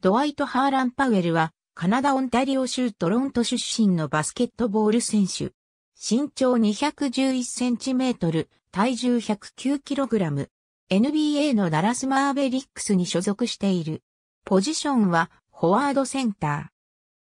ドワイト・ハーラン・パウエルは、カナダ・オンタリオ州トロント出身のバスケットボール選手。身長211センチメートル、体重109キログラム。NBA のダラス・マーベリックスに所属している。ポジションは、フォワードセンター。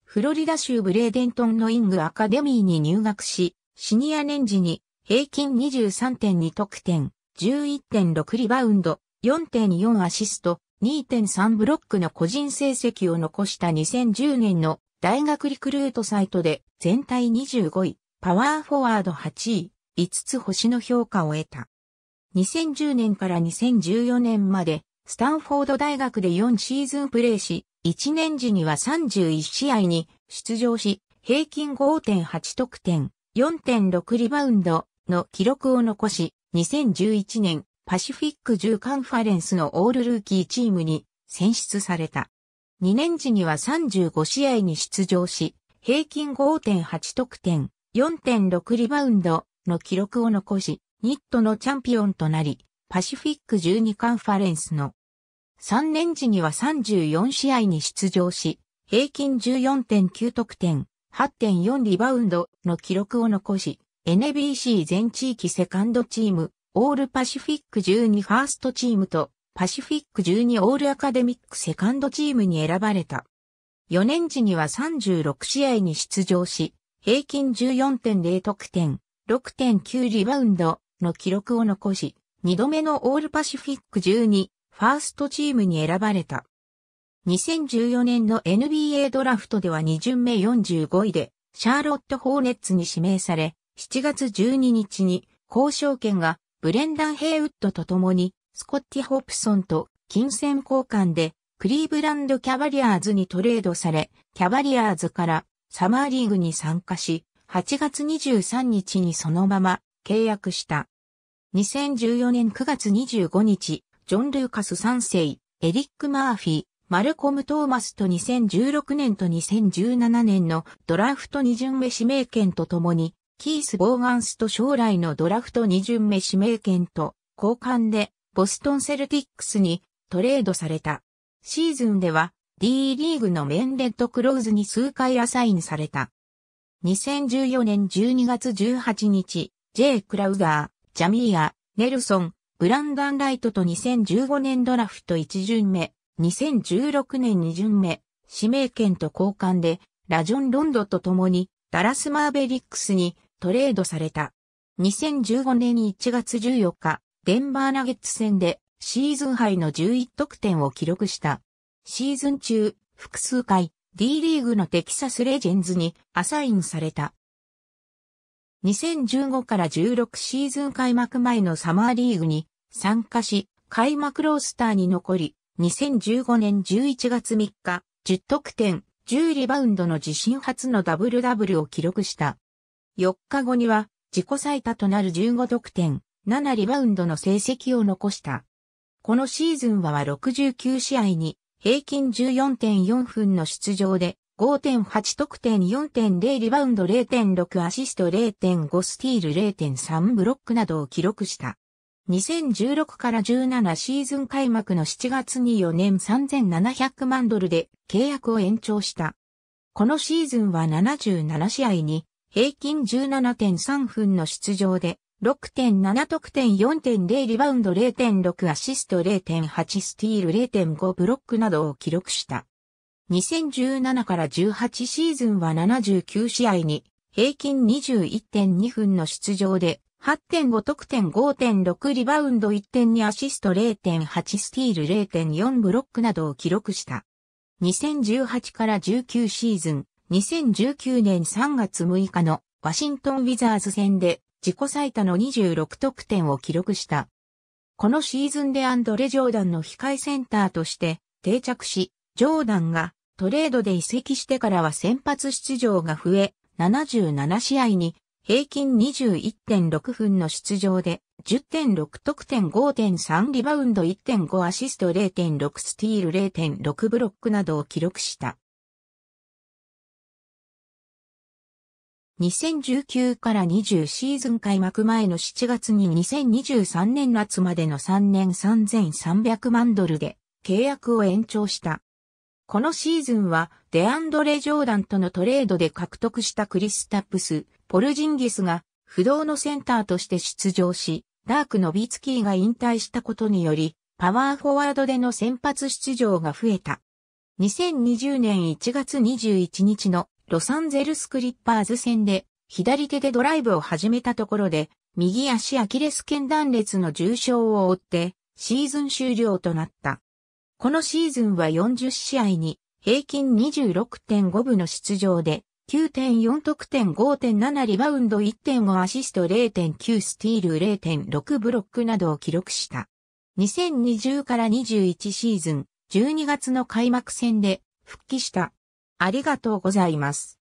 フロリダ州ブレーデントンのイングアカデミーに入学し、シニア年次に平均23.2得点、11.6リバウンド、4.4アシスト、2.3ブロックの個人成績を残した2010年の大学リクルートサイトで全体25位、パワーフォワード8位、5つ星の評価を得た。2010年から2014年までスタンフォード大学で4シーズンプレーし、1年時には31試合に出場し、平均5.8得点、4.6リバウンドの記録を残し、2011年パシフィック10カンファレンスのオールルーキーチームに選出された。2年時には35試合に出場し、平均5.8得点、4.6リバウンドの記録を残し、ニットのチャンピオンとなり、パシフィック12カンファレンスの3年時には34試合に出場し、平均14.9得点、8.4リバウンドの記録を残し、NBC 全地域セカンドチームオールパシフィック12ファーストチームと、パシフィック12オールアカデミックセカンドチームに選ばれた。4年時には36試合に出場し、平均14.0得点、6.9リバウンドの記録を残し、2度目のオールパシフィック12ファーストチームに選ばれた。2014年の NBA ドラフトでは2巡目45位で、シャーロット・ホーネッツに指名され、7月12日に交渉権がブレンダン・ヘイウッドと共に、スコッティ・ホプソンと金銭交換で、クリーブランド・キャバリアーズにトレードされ、キャバリアーズからサマーリーグに参加し、8月23日にそのまま契約した。2014年9月25日、ジョン・ルーカス3世、エリック・マーフィー、マルコム・トーマスと2016年と2017年のドラフト2巡目指名権と共にキース・ボーガンスと将来のドラフト2巡目指名権と交換でボストンセルティックスにトレードされた。シーズンでは D リーグのメンレッドクローズに数回アサインされた。2014年12月18日、J. クラウガー、ジャミーア、ネルソン、ブランダン・ライトと2015年ドラフト1巡目、2016年2巡目、指名権と交換で、ラジョン・ロンドと共に、ダラス・マーベリックスにトレードされた。2015年1月14日、デンバーナゲッツ戦でシーズン杯の11得点を記録した。シーズン中、複数回、D リーグのテキサスレジェンズにアサインされた。2015から16シーズン開幕前のサマーリーグに参加し、開幕ロースターに残り、2015年11月3日、10得点、10リバウンドの自身初のダブルダブルを記録した。4日後には自己最多となる15得点、7リバウンドの成績を残した。このシーズンは69試合に平均14.4分の出場で5.8得点4.0リバウンド0.6アシスト0.5スティール0.3ブロックなどを記録した。2016から17シーズン開幕の7月に4年3700万ドルで契約を延長した。このシーズンは77試合に平均17.3分の出場で、6.7得点4.0リバウンド0.6アシスト0.8スティール0.5ブロックなどを記録した。2017から18シーズンは79試合に平均21.2分の出場で8.5得点5.6リバウンド1.2アシスト0.8スティール0.4ブロックなどを記録した。2018から19シーズン2019年3月6日のワシントンウィザーズ戦で自己最多の26得点を記録した。このシーズンでアンドレ・ジョーダンの控えセンターとして定着し、ジョーダンがトレードで移籍してからは先発出場が増え、77試合に平均21.6分の出場で10.6得点5.3リバウンド1.5アシスト0.6スティール0.6ブロックなどを記録した。2019から20シーズン開幕前の7月に2023年夏までの3年3300万ドルで契約を延長した。このシーズンはデアンドレ・ジョーダンとのトレードで獲得したクリスタップス、ポルジンギスが不動のセンターとして出場し、ダーク・ノビツキーが引退したことにより、パワーフォワードでの先発出場が増えた。2020年1月21日のロサンゼルスクリッパーズ戦で、左手でドライブを始めたところで、右足アキレス腱断裂の重傷を負って、シーズン終了となった。このシーズンは40試合に、平均26.5部の出場で、9.4得点5.7リバウンド1.5アシスト0.9スティール0.6ブロックなどを記録した。2020から21シーズン12月の開幕戦で復帰した。ありがとうございます。